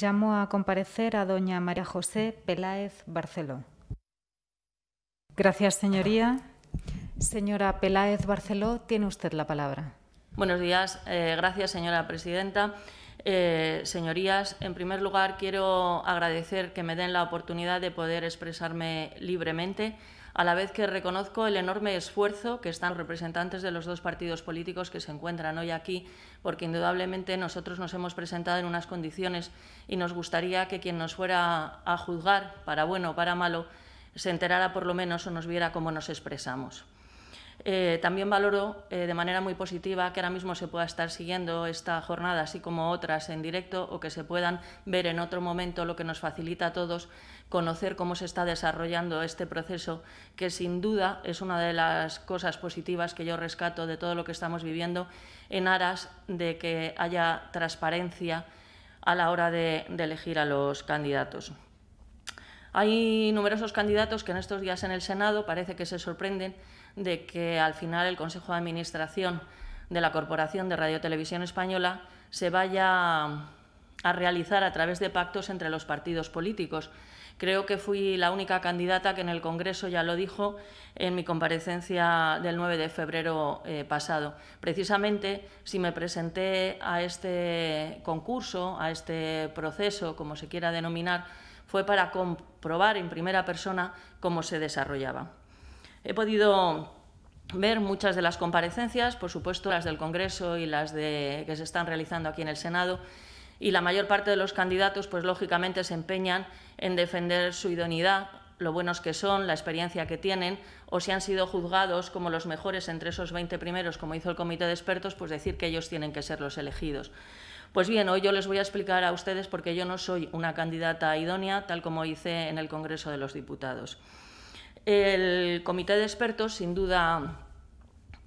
Llamo a comparecer a doña María José Peláez Barceló. Gracias, señoría. Señora Peláez Barceló, tiene usted la palabra. Buenos días. Eh, gracias, señora presidenta. Eh, señorías, en primer lugar, quiero agradecer que me den la oportunidad de poder expresarme libremente a la vez que reconozco el enorme esfuerzo que están los representantes de los dos partidos políticos que se encuentran hoy aquí, porque indudablemente nosotros nos hemos presentado en unas condiciones y nos gustaría que quien nos fuera a juzgar, para bueno o para malo, se enterara por lo menos o nos viera cómo nos expresamos. Eh, también valoro eh, de manera muy positiva que ahora mismo se pueda estar siguiendo esta jornada, así como otras en directo, o que se puedan ver en otro momento, lo que nos facilita a todos conocer cómo se está desarrollando este proceso, que sin duda es una de las cosas positivas que yo rescato de todo lo que estamos viviendo en aras de que haya transparencia a la hora de elegir a los candidatos. Hay numerosos candidatos que en estos días en el Senado parece que se sorprenden de que al final el Consejo de Administración de la Corporación de Radio Televisión Española se vaya a realizar a través de pactos entre los partidos políticos. Creo que fui la única candidata que en el Congreso ya lo dijo en mi comparecencia del 9 de febrero eh, pasado. Precisamente, si me presenté a este concurso, a este proceso, como se quiera denominar, fue para comprobar en primera persona cómo se desarrollaba. He podido ver muchas de las comparecencias, por supuesto las del Congreso y las que se están realizando aquí en el Senado, y la mayor parte de los candidatos, pues lógicamente se empeñan en defender su idoneidad, lo buenos que son, la experiencia que tienen, o si han sido juzgados como los mejores entre esos 20 primeros, como hizo el comité de expertos, pues decir que ellos tienen que ser los elegidos. Pues bien, hoy yo les voy a explicar a ustedes porque yo no soy una candidata idónea, tal como hice en el Congreso de los Diputados. El comité de expertos, sin duda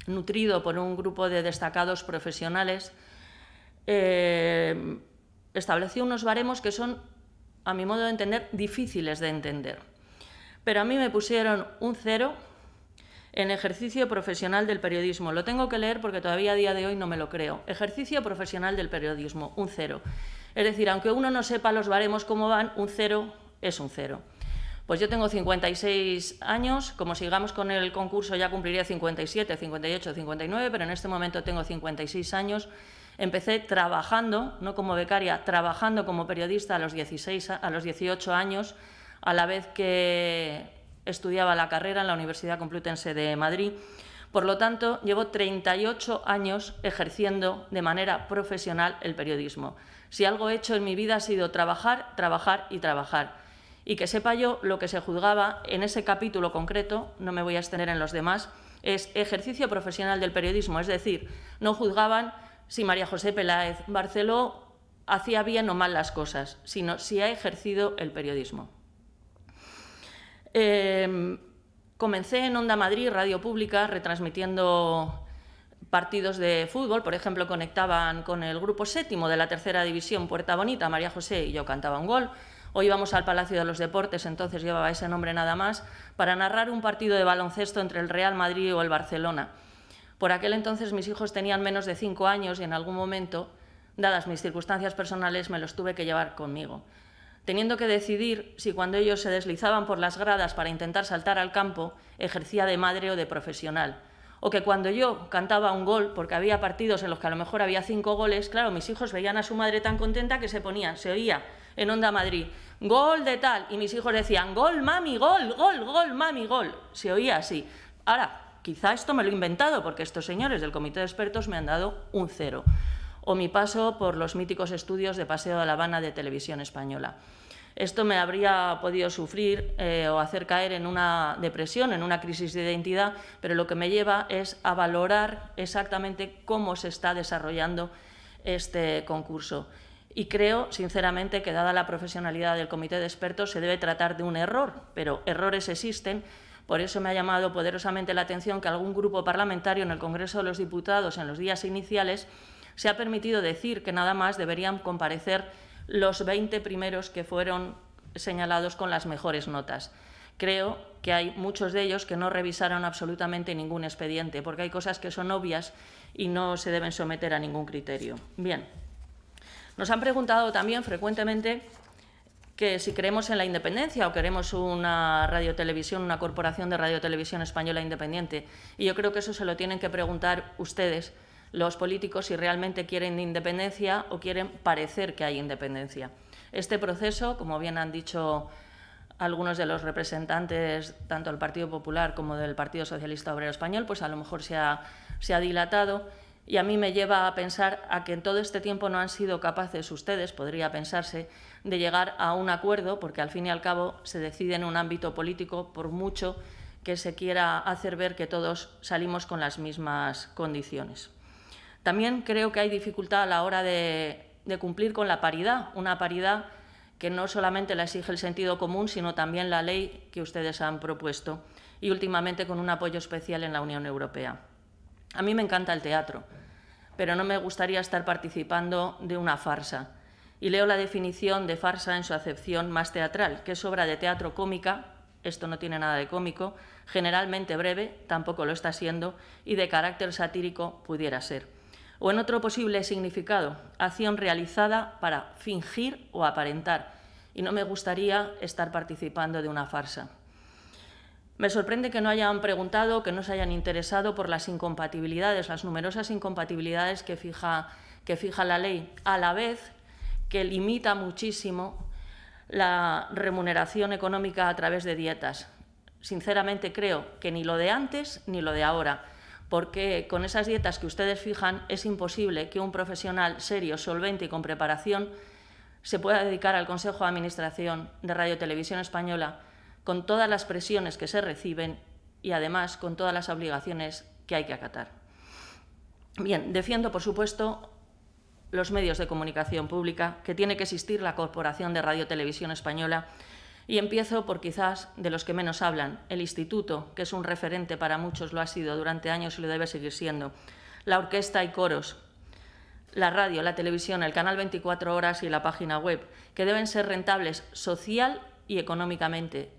nutrido por un grupo de destacados profesionales, eh, estableció unos baremos que son, a mi modo de entender, difíciles de entender. Pero a mí me pusieron un cero en ejercicio profesional del periodismo. Lo tengo que leer porque todavía a día de hoy no me lo creo. Ejercicio profesional del periodismo, un cero. Es decir, aunque uno no sepa los baremos cómo van, un cero es un cero. Pues yo tengo 56 años, como sigamos con el concurso ya cumpliría 57, 58, 59, pero en este momento tengo 56 años. Empecé trabajando, no como becaria, trabajando como periodista a los, 16, a los 18 años, a la vez que estudiaba la carrera en la Universidad Complutense de Madrid. Por lo tanto, llevo 38 años ejerciendo de manera profesional el periodismo. Si algo he hecho en mi vida ha sido trabajar, trabajar y trabajar y que sepa yo lo que se juzgaba en ese capítulo concreto, no me voy a extender en los demás, es ejercicio profesional del periodismo, es decir, no juzgaban si María José Peláez Barceló hacía bien o mal las cosas, sino si ha ejercido el periodismo. Em, comencé en Onda Madrid, Radio Pública, retransmitiendo partidos de fútbol, por ejemplo, conectaban con el grupo séptimo de la tercera división Puerta Bonita, María José y yo cantaba un gol. Hoy vamos al Palacio de los Deportes, entonces llevaba ese nombre nada más, para narrar un partido de baloncesto entre el Real Madrid o el Barcelona. Por aquel entonces mis hijos tenían menos de cinco años y en algún momento, dadas mis circunstancias personales, me los tuve que llevar conmigo, teniendo que decidir si cuando ellos se deslizaban por las gradas para intentar saltar al campo, ejercía de madre o de profesional. O que cuando yo cantaba un gol, porque había partidos en los que a lo mejor había cinco goles, claro, mis hijos veían a su madre tan contenta que se ponía, se oía en Onda Madrid, gol de tal, y mis hijos decían, gol, mami, gol, gol, gol, mami, gol. Se oía así. Ahora, quizá esto me lo he inventado, porque estos señores del comité de expertos me han dado un cero. O mi paso por los míticos estudios de Paseo de La Habana de Televisión Española. Esto me habría podido sufrir eh, o hacer caer en una depresión, en una crisis de identidad, pero lo que me lleva es a valorar exactamente cómo se está desarrollando este concurso. Y creo, sinceramente, que dada la profesionalidad del comité de expertos se debe tratar de un error, pero errores existen. Por eso me ha llamado poderosamente la atención que algún grupo parlamentario en el Congreso de los Diputados en los días iniciales se ha permitido decir que nada más deberían comparecer los 20 primeros que fueron señalados con las mejores notas. Creo que hay muchos de ellos que no revisaron absolutamente ningún expediente, porque hay cosas que son obvias y no se deben someter a ningún criterio. Bien. Nos han preguntado también frecuentemente que si creemos en la independencia o queremos una radiotelevisión, una corporación de radiotelevisión española independiente. Y yo creo que eso se lo tienen que preguntar ustedes, los políticos, si realmente quieren independencia o quieren parecer que hay independencia. Este proceso, como bien han dicho algunos de los representantes, tanto del Partido Popular como del Partido Socialista Obrero Español, pues a lo mejor se ha, se ha dilatado y a mí me lleva a pensar a que en todo este tiempo no han sido capaces ustedes, podría pensarse, de llegar a un acuerdo, porque al fin y al cabo se decide en un ámbito político, por mucho que se quiera hacer ver que todos salimos con las mismas condiciones. También creo que hay dificultad a la hora de, cumplir con la paridad, una paridad que no solamente la exige el sentido común, sino también la ley que ustedes han propuesto y últimamente con un apoyo especial en la Unión Europea. A mí me encanta el teatro, pero no me gustaría estar participando de una farsa. Y leo la definición de farsa en su acepción más teatral, que es obra de teatro cómica, esto no tiene nada de cómico, generalmente breve, tampoco lo está siendo, y de carácter satírico pudiera ser. O en otro posible significado, acción realizada para fingir o aparentar. Y no me gustaría estar participando de una farsa. Me sorprende que no hayan preguntado, que no se hayan interesado por las incompatibilidades, las numerosas incompatibilidades que fija, la ley, a la vez que limita muchísimo la remuneración económica a través de dietas. Sinceramente creo que ni lo de antes ni lo de ahora, porque con esas dietas que ustedes fijan es imposible que un profesional serio, solvente y con preparación se pueda dedicar al Consejo de Administración de Radio Televisión Española con todas las presiones que se reciben y además con todas las obligaciones que hay que acatar. Bien, defiendo, por supuesto, los medios de comunicación pública, que tiene que existir la Corporación de Radio Televisión Española, y empiezo por quizás de los que menos hablan, el Instituto, que es un referente para muchos, lo ha sido durante años y lo debe seguir siendo, la orquesta y coros, la radio, la televisión, el canal 24 horas y la página web, que deben ser rentables social y económicamente,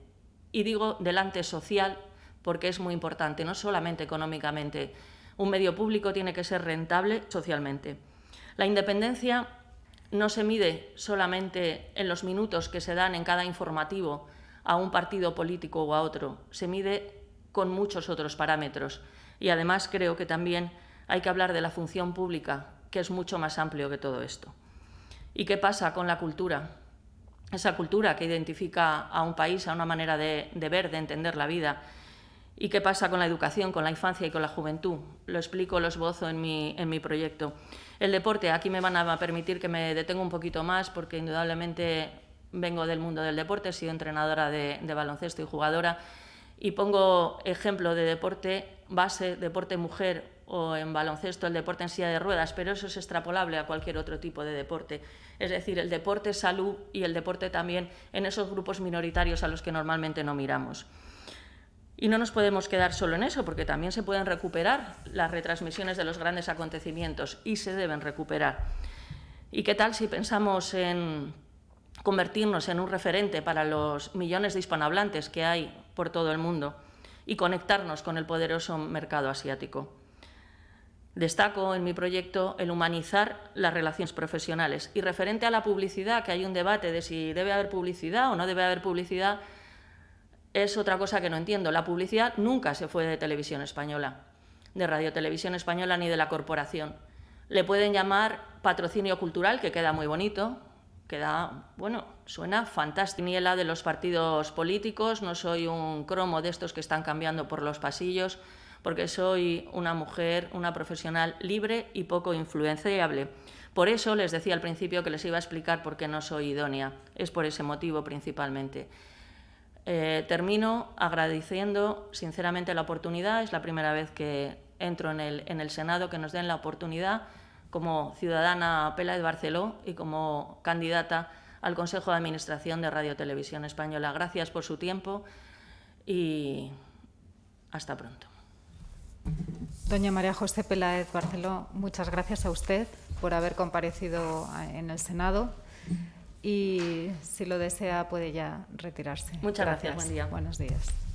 y digo delante social porque es muy importante, no solamente económicamente. Un medio público tiene que ser rentable socialmente. La independencia no se mide solamente en los minutos que se dan en cada informativo a un partido político o a otro, se mide con muchos otros parámetros. Y además creo que también hay que hablar de la función pública, que es mucho más amplio que todo esto. ¿Y qué pasa con la cultura? esa cultura que identifica a un país, a una manera de, ver, de entender la vida. ¿Y qué pasa con la educación, con la infancia y con la juventud? Lo explico, lo esbozo en mi, en mi proyecto. El deporte, aquí me van a permitir que me detenga un poquito más porque indudablemente vengo del mundo del deporte, he sido entrenadora de, de baloncesto y jugadora y pongo ejemplo de deporte base, deporte mujer o en baloncesto el deporte en silla de ruedas, pero eso es extrapolable a cualquier otro tipo de deporte. Es decir, el deporte salud y el deporte también en esos grupos minoritarios a los que normalmente no miramos. Y no nos podemos quedar solo en eso, porque también se pueden recuperar las retransmisiones de los grandes acontecimientos y se deben recuperar. ¿Y qué tal si pensamos en convertirnos en un referente para los millones de hispanohablantes que hay por todo el mundo? y conectarnos con el poderoso mercado asiático. Destaco en mi proyecto el humanizar las relaciones profesionales. Y referente a la publicidad, que hay un debate de si debe haber publicidad o no debe haber publicidad, es otra cosa que no entiendo. La publicidad nunca se fue de Televisión Española, de radiotelevisión Española ni de la corporación. Le pueden llamar patrocinio cultural, que queda muy bonito, que bueno, suena fantástico. Niela de los partidos políticos, no soy un cromo de estos que están cambiando por los pasillos, porque soy una mujer, una profesional libre y poco influenciable. Por eso les decía al principio que les iba a explicar por qué no soy idónea. Es por ese motivo principalmente. Eh, termino agradeciendo sinceramente la oportunidad. Es la primera vez que entro en el, en el Senado que nos den la oportunidad como ciudadana Peláez Barceló y como candidata al Consejo de Administración de Radio Televisión Española. Gracias por su tiempo y hasta pronto. Doña María José Peláez Barceló, muchas gracias a usted por haber comparecido en el Senado y si lo desea puede ya retirarse. Muchas gracias. gracias. Buen día. Buenos días.